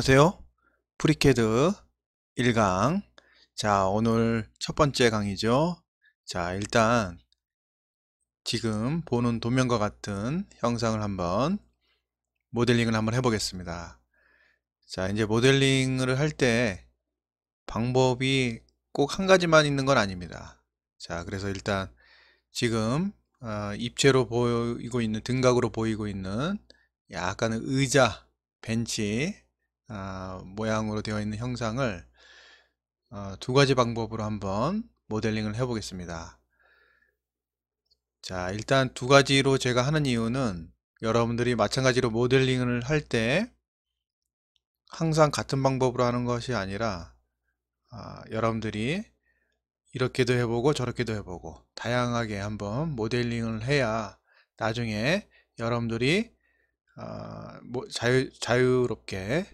안녕하세요 프리캐드 1강 자 오늘 첫 번째 강의죠 자 일단 지금 보는 도면과 같은 형상을 한번 모델링을 한번 해보겠습니다 자 이제 모델링을 할 때 방법이 꼭 한 가지만 있는 건 아닙니다 자 그래서 일단 지금 어, 입체로 보이고 있는 등각으로 보이고 있는 약간의 의자 벤치 어, 모양으로 되어 있는 형상을 어, 두 가지 방법으로 한번 모델링을 해 보겠습니다 자 일단 두 가지로 제가 하는 이유는 여러분들이 마찬가지로 모델링을 할 때 항상 같은 방법으로 하는 것이 아니라 어, 여러분들이 이렇게도 해보고 저렇게도 해보고 다양하게 한번 모델링을 해야 나중에 여러분들이 어, 자유, 자유롭게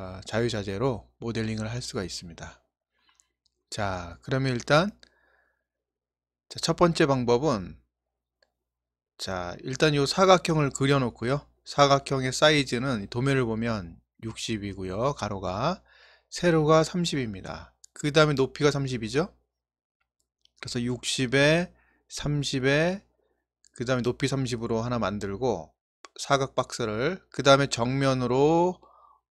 아, 자유자재로 모델링을 할 수가 있습니다. 자, 그러면 일단 첫 번째 방법은 자, 일단 이 사각형을 그려놓고요. 사각형의 사이즈는 도면을 보면 60이고요. 가로가 세로가 30입니다. 그 다음에 높이가 30이죠. 그래서 60에 30에 그 다음에 높이 30으로 하나 만들고 사각 박스를 그 다음에 정면으로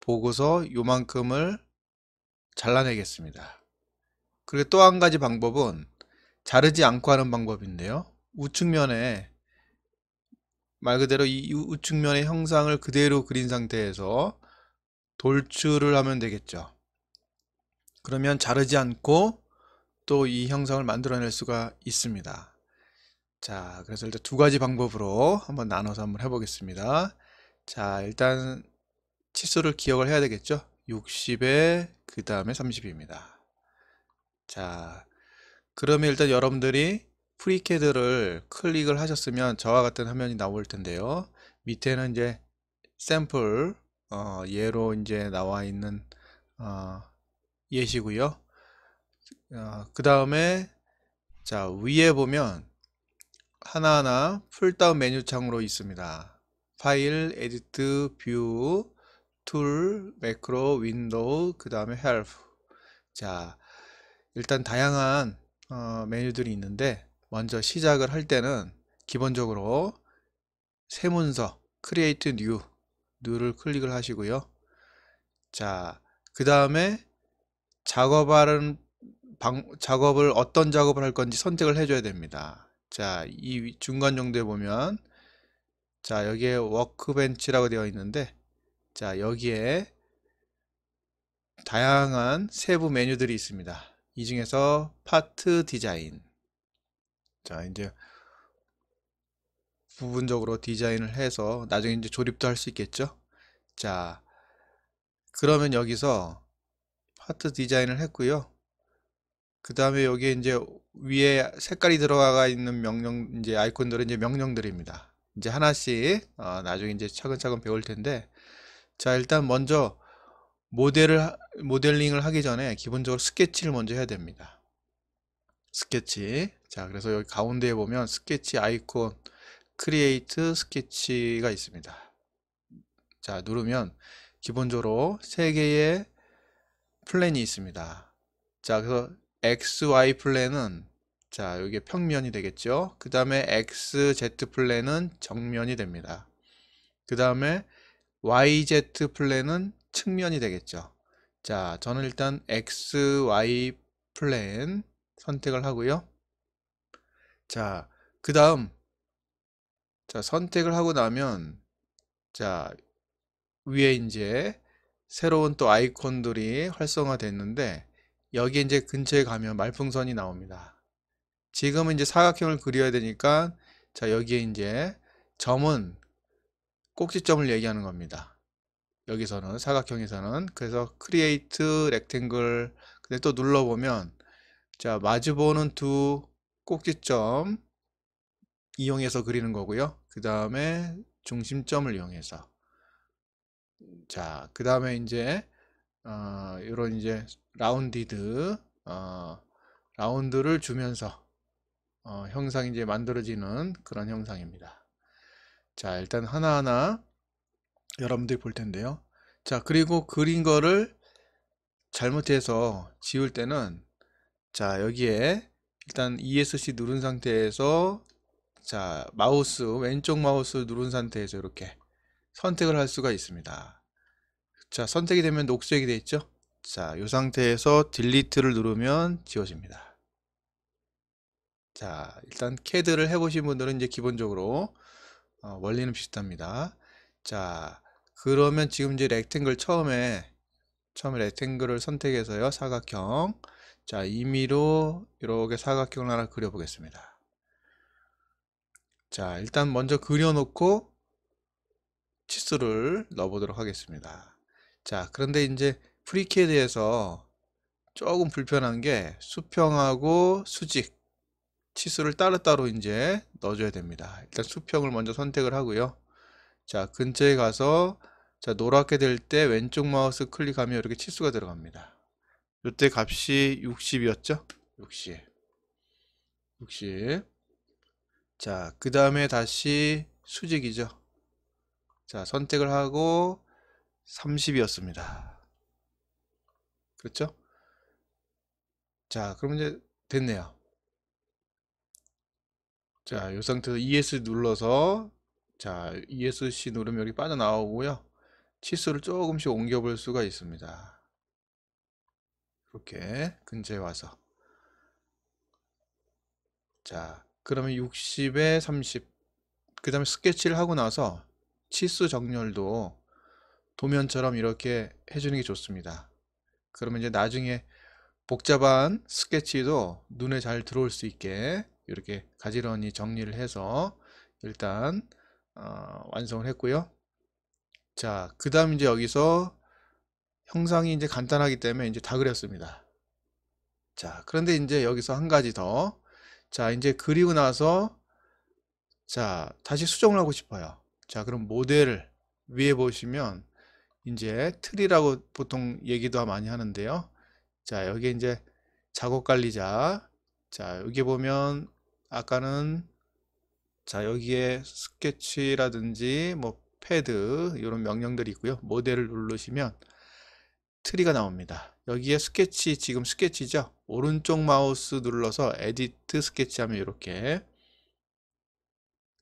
보고서 요만큼을 잘라내겠습니다. 그리고 또 한 가지 방법은 자르지 않고 하는 방법인데요. 우측면에 말 그대로 이 우측면의 형상을 그대로 그린 상태에서 돌출을 하면 되겠죠. 그러면 자르지 않고 또 이 형상을 만들어낼 수가 있습니다. 자, 그래서 일단 두 가지 방법으로 한번 나눠서 한번 해보겠습니다. 자, 일단 치수를 기억을 해야 되겠죠 60에 그 다음에 30입니다 자 그러면 일단 여러분들이 프리캐드를 클릭을 하셨으면 저와 같은 화면이 나올 텐데요 밑에는 이제 샘플 어, 예로 이제 나와 있는 어, 예시고요 어, 그 다음에 자 위에 보면 하나하나 풀다운 메뉴 창으로 있습니다 파일, 에디트, 뷰, 툴, 매크로, 윈도우, 그 다음에 헬프 자 일단 다양한 어, 메뉴들이 있는데 먼저 시작을 할 때는 기본적으로 새 문서 크리에이트 뉴뉴를 클릭을 하시고요 자그 다음에 작업하는 방, 작업을 어떤 작업을 할 건지 선택을 해줘야 됩니다 자이 중간 정도에 보면 자 여기에 워크벤치라고 되어 있는데 자 여기에 다양한 세부 메뉴들이 있습니다. 이 중에서 파트 디자인 자 이제 부분적으로 디자인을 해서 나중에 이제 조립도 할 수 있겠죠 자 그러면 여기서 파트 디자인을 했고요 그 다음에 여기에 이제 위에 색깔이 들어가 있는 명령 이제 아이콘들은 이제 명령들입니다 이제 하나씩 어, 나중에 이제 차근차근 배울 텐데 자 일단 먼저 모델을 모델링을 하기 전에 기본적으로 스케치를 먼저 해야 됩니다 스케치 자 그래서 여기 가운데에 보면 스케치 아이콘 크리에이트 스케치가 있습니다 자 누르면 기본적으로 3개의 플랜이 있습니다 자 그래서 XY 플랜은 자 여기 평면이 되겠죠 그 다음에 XZ 플랜은 정면이 됩니다 그 다음에 YZ 플랜은 측면이 되겠죠. 자, 저는 일단 XY 플랜 선택을 하고요. 자, 그 다음 자, 선택을 하고 나면 자, 위에 이제 새로운 또 아이콘들이 활성화됐는데 여기 이제 근처에 가면 말풍선이 나옵니다. 지금은 이제 사각형을 그려야 되니까 자, 여기에 이제 점은 꼭지점을 얘기하는 겁니다. 여기서는 사각형에서는 그래서 create rectangle 근데 또 눌러보면 자 마주보는 두 꼭지점 이용해서 그리는 거고요 그 다음에 중심점을 이용해서 자 그 다음에 이제 어, 이런 이제 라운디드 어, 라운드를 주면서 어, 형상이 제 만들어지는 그런 형상입니다 자 일단 하나하나 여러분들이 볼 텐데요 자 그리고 그린 거를 잘못해서 지울 때는 자 여기에 일단 ESC 누른 상태에서 자 마우스 왼쪽 마우스 누른 상태에서 이렇게 선택을 할 수가 있습니다 자 선택이 되면 녹색이 되어 있죠 자이 상태에서 딜리트를 누르면 지워집니다 자 일단 캐드를 해보신 분들은 이제 기본적으로 어, 원리는 비슷합니다. 자, 그러면 지금 이제 렉탱글 처음에 처음에 렉탱글을 선택해서요. 사각형. 자, 임의로 이렇게 사각형을 하나 그려보겠습니다. 자, 일단 먼저 그려놓고 치수를 넣어보도록 하겠습니다. 자, 그런데 이제 프리캐드에서 조금 불편한 게 수평하고 수직 치수를 따로따로 이제 넣어줘야 됩니다. 일단 수평을 먼저 선택을 하고요. 자, 근처에 가서 자 노랗게 될 때 왼쪽 마우스 클릭하면 이렇게 치수가 들어갑니다. 이때 값이 60이었죠? 60. 60. 자, 그 다음에 다시 수직이죠. 자, 선택을 하고 30이었습니다. 그렇죠? 자, 그럼 이제 됐네요. 자, 이 상태에서 ES 눌러서 자, ESC 누르면 여기 빠져나오고요. 치수를 조금씩 옮겨 볼 수가 있습니다. 이렇게 근처에 와서 자, 그러면 60에 30. 그 다음에 스케치를 하고 나서 치수 정렬도 도면처럼 이렇게 해주는 게 좋습니다. 그러면 이제 나중에 복잡한 스케치도 눈에 잘 들어올 수 있게 이렇게 가지런히 정리를 해서 일단 어, 완성을 했고요 자그 다음 이제 여기서 형상이 이제 간단하기 때문에 이제 다 그렸습니다 자 그런데 이제 여기서 한 가지 더자 이제 그리고 나서 자 다시 수정을 하고 싶어요 자 그럼 모델 위에 보시면 이제 틀이라고 보통 얘기도 많이 하는데요 자 여기 이제 작업 관리자 자 여기 보면 아까는 자 여기에 스케치라든지 뭐 패드 이런 명령들이 있고요 모델을 누르시면 트리가 나옵니다 여기에 스케치 지금 스케치죠 오른쪽 마우스 눌러서 에디트 스케치 하면 이렇게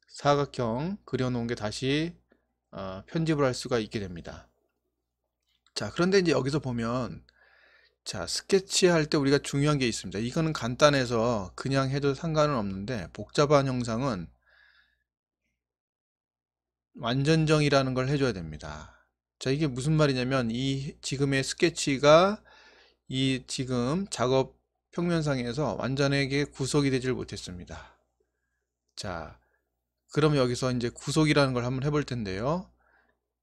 사각형 그려놓은 게 다시 어, 편집을 할 수가 있게 됩니다 자 그런데 이제 여기서 보면 자, 스케치 할 때 우리가 중요한 게 있습니다. 이거는 간단해서 그냥 해도 상관은 없는데 복잡한 형상은 완전정이라는 걸 해줘야 됩니다. 자, 이게 무슨 말이냐면 이 지금의 스케치가 이 지금 작업 평면상에서 완전하게 구속이 되질 못했습니다. 자, 그럼 여기서 이제 구속이라는 걸 한번 해볼 텐데요.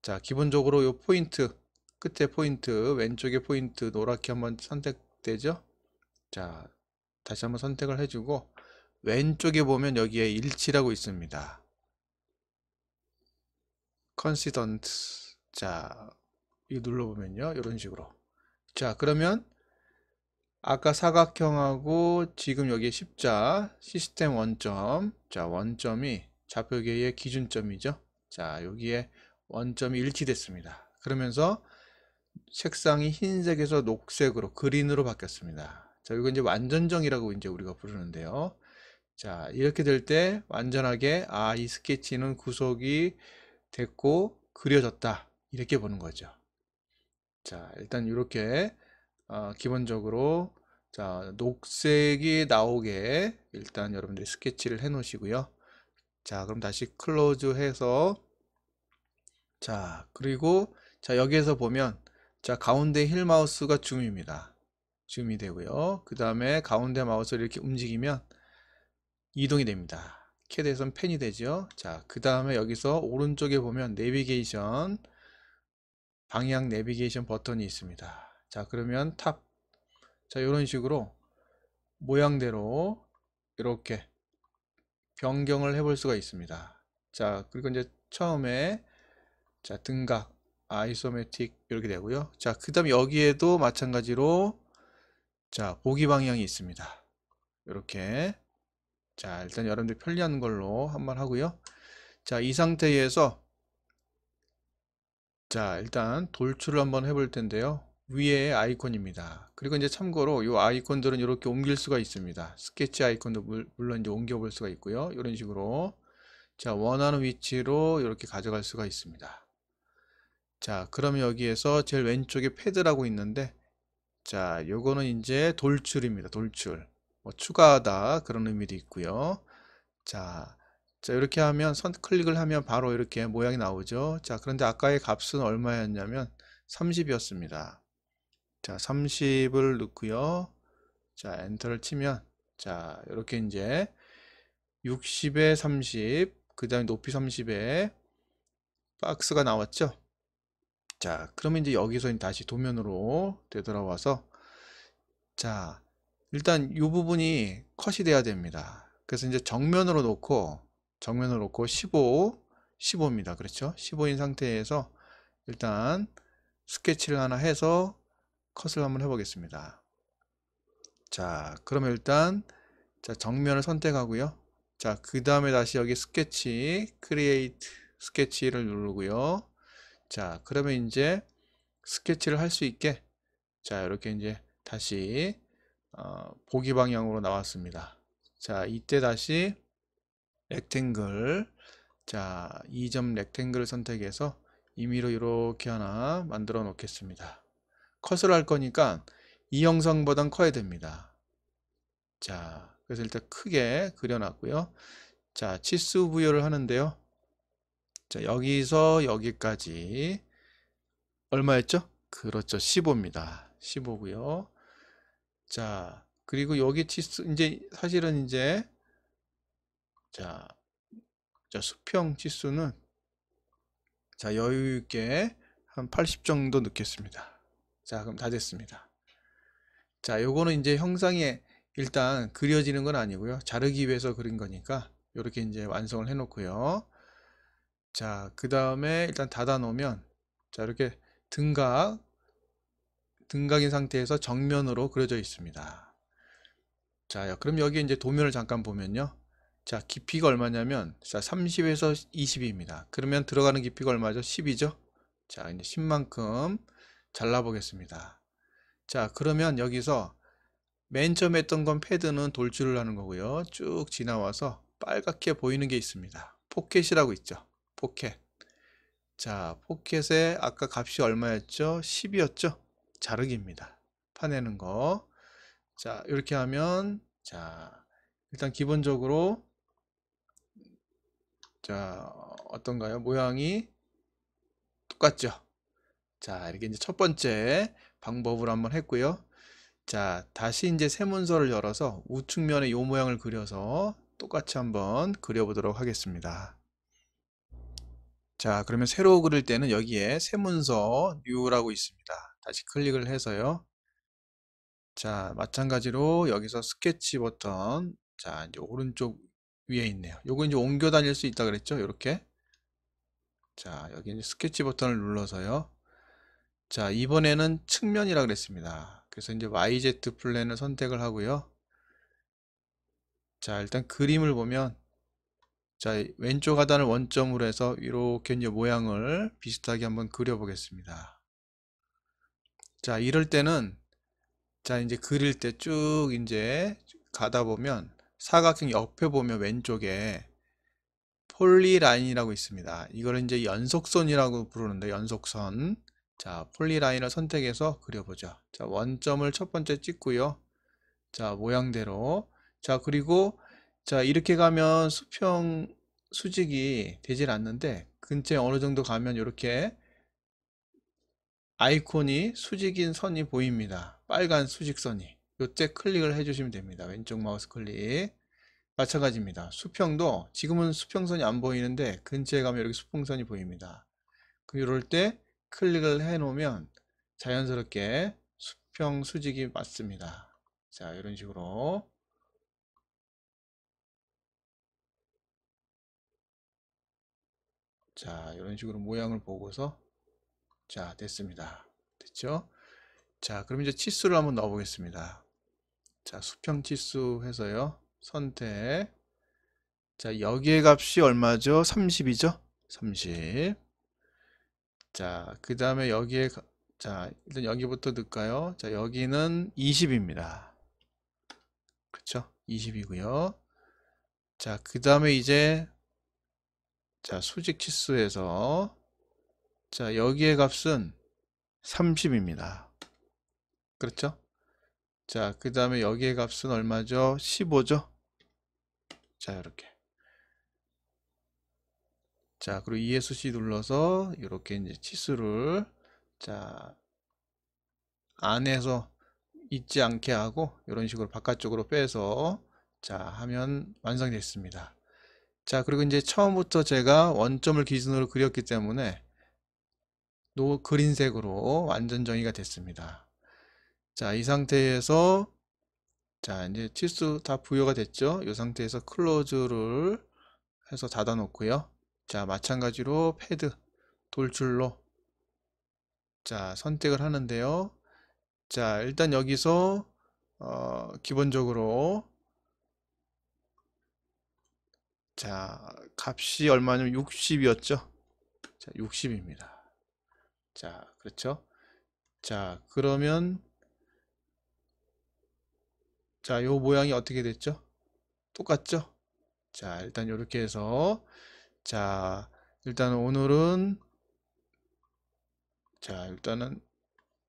자, 기본적으로 요 포인트 끝에 포인트 왼쪽에 포인트 노랗게 한번 선택되죠 자 다시 한번 선택을 해주고 왼쪽에 보면 여기에 일치라고 있습니다 c o n s i s e n t 자이 눌러보면요 이런 식으로 자 그러면 아까 사각형하고 지금 여기 십자 시스템 원점 자 원점이 좌표계의 기준점이죠 자 여기에 원점이 일치됐습니다 그러면서 색상이 흰색에서 녹색으로 그린으로 바뀌었습니다. 자, 이거 이제 완전정이라고 이제 우리가 부르는데요. 자, 이렇게 될 때 완전하게 아, 이 스케치는 구속이 됐고 그려졌다. 이렇게 보는 거죠. 자, 일단 이렇게 어, 기본적으로 자, 녹색이 나오게 일단 여러분들이 스케치를 해 놓으시고요. 자, 그럼 다시 클로즈 해서 자, 그리고 자, 여기에서 보면 자 가운데 힐 마우스가 줌입니다. 줌이 되고요. 그 다음에 가운데 마우스를 이렇게 움직이면 이동이 됩니다. 캐드에선 펜이 되죠. 자, 그 다음에 여기서 오른쪽에 보면 내비게이션, 방향 내비게이션 버튼이 있습니다. 자, 그러면 탑. 자, 이런 식으로 모양대로 이렇게 변경을 해볼 수가 있습니다. 자, 그리고 이제 처음에 자, 등각. 아이소메틱 이렇게 되고요. 자, 그 다음 여기에도 마찬가지로 자, 보기 방향이 있습니다. 이렇게 자, 일단 여러분들 편리한 걸로 한번 하고요. 자, 이 상태에서 자, 일단 돌출을 한번 해볼 텐데요. 위에 아이콘입니다. 그리고 이제 참고로 이 아이콘들은 이렇게 옮길 수가 있습니다. 스케치 아이콘도 물론 이제 옮겨볼 수가 있고요. 이런 식으로 자 원하는 위치로 이렇게 가져갈 수가 있습니다. 자 그럼 여기에서 제일 왼쪽에 패드라고 있는데 자 요거는 이제 돌출입니다 돌출 뭐 추가하다 그런 의미도 있고요 자, 자 이렇게 하면 선 클릭을 하면 바로 이렇게 모양이 나오죠 자 그런데 아까의 값은 얼마였냐면 30이었습니다 자 30을 넣고요 자 엔터를 치면 자 이렇게 이제 60에 30그 다음에 높이 30에 박스가 나왔죠 자 그러면 이제 여기서 다시 도면으로 되돌아와서 자 일단 이 부분이 컷이 돼야 됩니다 그래서 이제 정면으로 놓고 정면으로 놓고 15 15입니다 그렇죠 15인 상태에서 일단 스케치를 하나 해서 컷을 한번 해 보겠습니다 자 그러면 일단 자 정면을 선택하고요 자 그 다음에 다시 여기 스케치 크리에이트 스케치를 누르고요 자, 그러면 이제 스케치를 할 수 있게 자, 이렇게 이제 다시 어, 보기 방향으로 나왔습니다. 자, 이때 다시 렉탱글 자, 2점 렉탱글을 선택해서 임의로 이렇게 하나 만들어 놓겠습니다. 컷을 할 거니까 이 영상보단 커야 됩니다. 자, 그래서 일단 크게 그려놨고요. 자, 치수 부여를 하는데요. 자, 여기서 여기까지 얼마였죠? 그렇죠. 15입니다. 15고요. 자, 그리고 여기 치수 이제 사실은 이제 자, 자 수평 치수는 자 여유 있게 한 80 정도 넣겠습니다. 자, 그럼 다 됐습니다. 자, 요거는 이제 형상에 일단 그려지는 건 아니고요. 자르기 위해서 그린 거니까 이렇게 이제 완성을 해 놓고요. 자, 그 다음에 일단 닫아 놓으면 자, 이렇게 등각 등각인 상태에서 정면으로 그려져 있습니다. 자, 그럼 여기 이제 도면을 잠깐 보면요. 자, 깊이가 얼마냐면 자, 30에서 20입니다. 그러면 들어가는 깊이가 얼마죠? 10이죠. 자, 이제 10만큼 잘라 보겠습니다. 자, 그러면 여기서 맨 처음 했던 건 패드는 돌출을 하는 거고요. 쭉 지나와서 빨갛게 보이는 게 있습니다. 포켓이라고 있죠. 포켓 자 포켓에 아까 값이 얼마였죠? 10이었죠? 자르기입니다 파내는 거 자 이렇게 하면 자 일단 기본적으로 자 어떤가요? 모양이 똑같죠? 자 이렇게 이제 첫 번째 방법으로 한번 했고요 자 다시 이제 세문서를 열어서 우측면에 요 모양을 그려서 똑같이 한번 그려보도록 하겠습니다 자 그러면 새로 그릴 때는 여기에 새 문서 뉴라고 있습니다 다시 클릭을 해서요 자 마찬가지로 여기서 스케치 버튼 자 이제 오른쪽 위에 있네요 요거 이제 옮겨 다닐 수 있다 그랬죠 요렇게자 여기 이제 스케치 버튼을 눌러서요 자 이번에는 측면이라 그랬습니다 그래서 이제 YZ 플랜을 선택을 하고요 자 일단 그림을 보면 자 왼쪽 하단을 원점으로 해서 이렇게 이제 모양을 비슷하게 한번 그려 보겠습니다 자 이럴 때는 자 이제 그릴 때 쭉 이제 가다 보면 사각형 옆에 보면 왼쪽에 폴리라인이라고 있습니다 이걸 이제 연속선이라고 부르는데 연속선 자 폴리라인을 선택해서 그려보죠 자 원점을 첫 번째 찍고요 자 모양대로 자 그리고 자 이렇게 가면 수평 수직이 되질 않는데 근처에 어느 정도 가면 이렇게 아이콘이 수직인 선이 보입니다 빨간 수직선이 요때 클릭을 해주시면 됩니다 왼쪽 마우스 클릭 마찬가지입니다 수평도 지금은 수평선이 안 보이는데 근처에 가면 이렇게 수평선이 보입니다 그 이럴 때 클릭을 해 놓으면 자연스럽게 수평 수직이 맞습니다 자 이런 식으로 자 이런 식으로 모양을 보고서 자 됐습니다 됐죠 자 그럼 이제 치수를 한번 넣어 보겠습니다 자 수평 치수 해서요 선택 자여기에 값이 얼마죠 30이죠 30 자 그 다음에 여기에 자 일단 여기부터 넣을까요 자 여기는 20입니다 그쵸 20이고요 자 그 다음에 이제 자, 수직 치수에서 자, 여기의 값은 30입니다. 그렇죠? 자, 그 다음에 여기의 값은 얼마죠? 15죠? 자, 이렇게. 자, 그리고 ES C 눌러서 이렇게 이제 치수를 자, 안에서 잊지 않게 하고 이런 식으로 바깥쪽으로 빼서 자, 하면 완성됐습니다. 자 그리고 이제 처음부터 제가 원점을 기준으로 그렸기 때문에 노 그린색으로 완전 정의가 됐습니다 자 이 상태에서 자 이제 치수 다 부여가 됐죠 이 상태에서 클로즈를 해서 닫아 놓고요 자 마찬가지로 패드 돌출로 자 선택을 하는데요 자 일단 여기서 어, 기본적으로 자, 값이 얼마냐면 60이었죠? 자, 60입니다. 자, 그렇죠? 자, 그러면 자, 요 모양이 어떻게 됐죠? 똑같죠? 자, 일단 이렇게 해서 자, 일단 오늘은 자, 일단은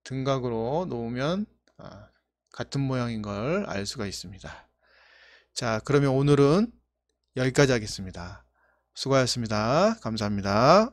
등각으로 놓으면 아, 같은 모양인 걸 알 수가 있습니다. 자, 그러면 오늘은 여기까지 하겠습니다. 수고하셨습니다. 감사합니다.